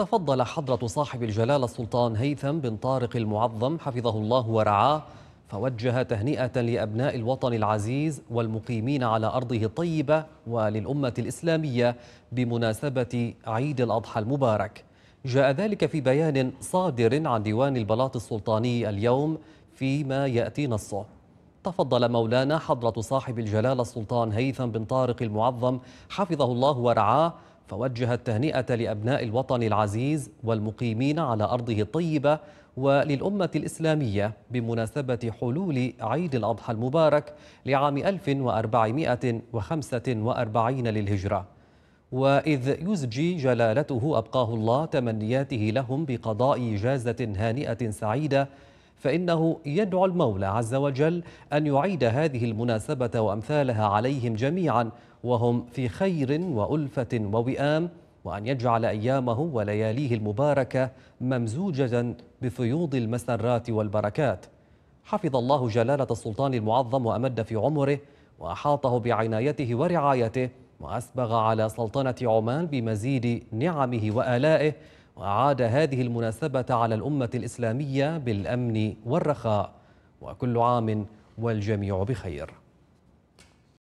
تفضل حضرة صاحب الجلالة السلطان هيثم بن طارق المعظم حفظه الله ورعاه فوجه تهنئة لأبناء الوطن العزيز والمقيمين على أرضه الطيبة وللأمة الإسلامية بمناسبة عيد الأضحى المبارك جاء ذلك في بيان صادر عن ديوان البلاط السلطاني اليوم فيما يأتي نصه تفضل مولانا حضرة صاحب الجلالة السلطان هيثم بن طارق المعظم حفظه الله ورعاه فوجه التهنئة لأبناء الوطن العزيز والمقيمين على أرضه الطيبة وللأمة الإسلامية بمناسبة حلول عيد الأضحى المبارك لعام 1445 للهجرة وإذ يزجي جلالته أبقاه الله تمنياته لهم بقضاء إجازة هانئة سعيدة فإنه يدعو المولى عز وجل أن يعيد هذه المناسبة وأمثالها عليهم جميعا وهم في خير وألفة ووئام وأن يجعل أيامه ولياليه المباركة ممزوجة بفيوض المسرات والبركات حفظ الله جلالة السلطان المعظم وأمد في عمره وأحاطه بعنايته ورعايته وأسبغ على سلطنة عمان بمزيد نعمه وآلائه وأعاد هذه المناسبة على الأمة الإسلامية بالأمن والرخاء وكل عام والجميع بخير